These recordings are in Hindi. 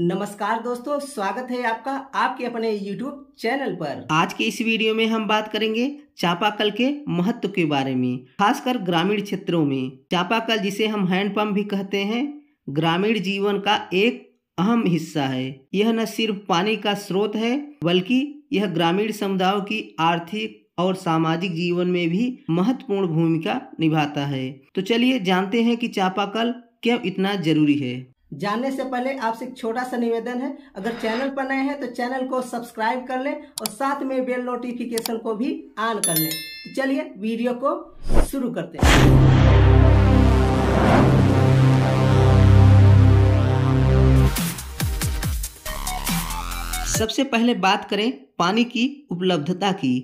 नमस्कार दोस्तों स्वागत है आपका आपके अपने YouTube चैनल पर आज के इस वीडियो में हम बात करेंगे चापाकल के महत्व के बारे में खासकर ग्रामीण क्षेत्रों में चापाकल जिसे हम हैंडपम्प भी कहते हैं ग्रामीण जीवन का एक अहम हिस्सा है यह न सिर्फ पानी का स्रोत है बल्कि यह ग्रामीण समुदायों की आर्थिक और सामाजिक जीवन में भी महत्वपूर्ण भूमिका निभाता है तो चलिए जानते हैं कि चापाकल क्यों इतना जरूरी है जानने से पहले आपसे एक छोटा सा निवेदन है अगर चैनल पर नए हैं तो चैनल को सब्सक्राइब कर लें और साथ में बेल नोटिफिकेशन को भी ऑन कर लें तो चलिए वीडियो को शुरू करते हैं सबसे पहले बात करें पानी की उपलब्धता की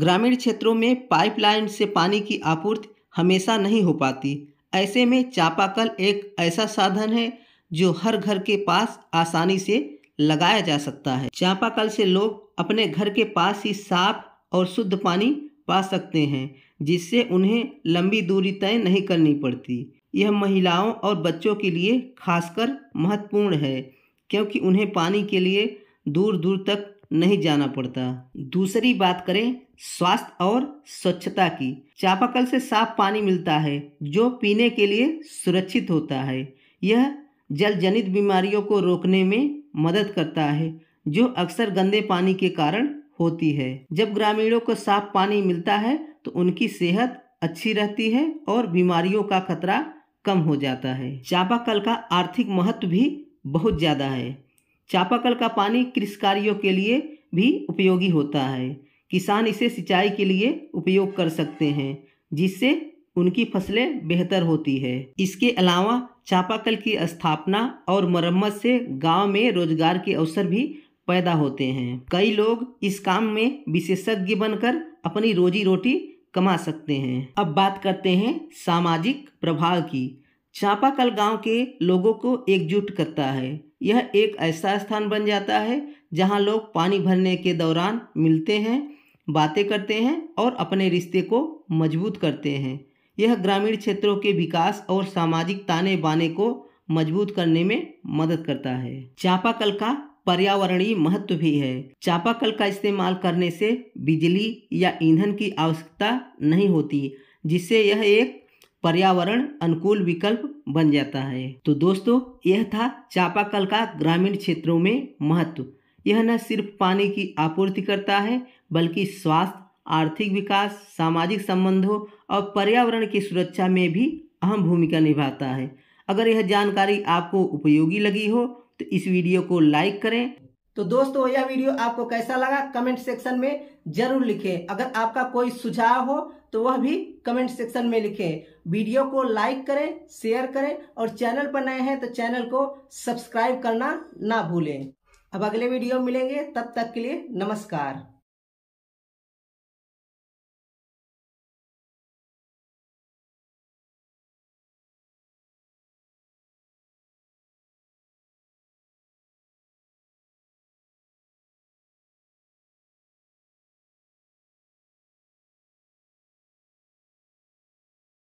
ग्रामीण क्षेत्रों में पाइपलाइन से पानी की आपूर्ति हमेशा नहीं हो पाती ऐसे में चापाकल एक ऐसा साधन है जो हर घर के पास आसानी से लगाया जा सकता है चापाकल से लोग अपने घर के पास ही साफ और शुद्ध पानी पा सकते हैं जिससे उन्हें लंबी दूरी तय नहीं करनी पड़ती यह महिलाओं और बच्चों के लिए खासकर महत्वपूर्ण है क्योंकि उन्हें पानी के लिए दूर दूर तक नहीं जाना पड़ता दूसरी बात करें स्वास्थ्य और स्वच्छता की चापाकल से साफ पानी मिलता है जो पीने के लिए सुरक्षित होता है यह जल जनित बीमारियों को रोकने में मदद करता है जो अक्सर गंदे पानी के कारण होती है जब ग्रामीणों को साफ पानी मिलता है तो उनकी सेहत अच्छी रहती है और बीमारियों का खतरा कम हो जाता है चापाकल का आर्थिक महत्व भी बहुत ज़्यादा है चापाकल का पानी कृषि कार्यों के लिए भी उपयोगी होता है किसान इसे सिंचाई के लिए उपयोग कर सकते हैं जिससे उनकी फसलें बेहतर होती है इसके अलावा चापाकल की स्थापना और मरम्मत से गांव में रोजगार के अवसर भी पैदा होते हैं कई लोग इस काम में विशेषज्ञ बनकर अपनी रोजी रोटी कमा सकते हैं अब बात करते हैं सामाजिक प्रभाव की चापाकल गांव के लोगों को एकजुट करता है यह एक ऐसा स्थान बन जाता है जहां लोग पानी भरने के दौरान मिलते हैं बातें करते हैं और अपने रिश्ते को मजबूत करते हैं यह ग्रामीण क्षेत्रों के विकास और सामाजिक ताने बाने को मजबूत करने में मदद करता है चापाकल का पर्यावरणीय महत्व भी है चापाकल का इस्तेमाल करने से बिजली या ईंधन की आवश्यकता नहीं होती जिससे यह एक पर्यावरण अनुकूल विकल्प बन जाता है तो दोस्तों यह था चापाकल का ग्रामीण क्षेत्रों में महत्व यह न सिर्फ पानी की आपूर्ति करता है बल्कि स्वास्थ्य आर्थिक विकास सामाजिक संबंधों और पर्यावरण की सुरक्षा में भी अहम भूमिका निभाता है अगर यह जानकारी आपको उपयोगी लगी हो तो इस वीडियो को लाइक करें तो दोस्तों यह वीडियो आपको कैसा लगा कमेंट सेक्शन में जरूर लिखें अगर आपका कोई सुझाव हो तो वह भी कमेंट सेक्शन में लिखें वीडियो को लाइक करें शेयर करें और चैनल पर नए हैं तो चैनल को सब्सक्राइब करना ना भूलें अब अगले वीडियो मिलेंगे तब तक के लिए नमस्कार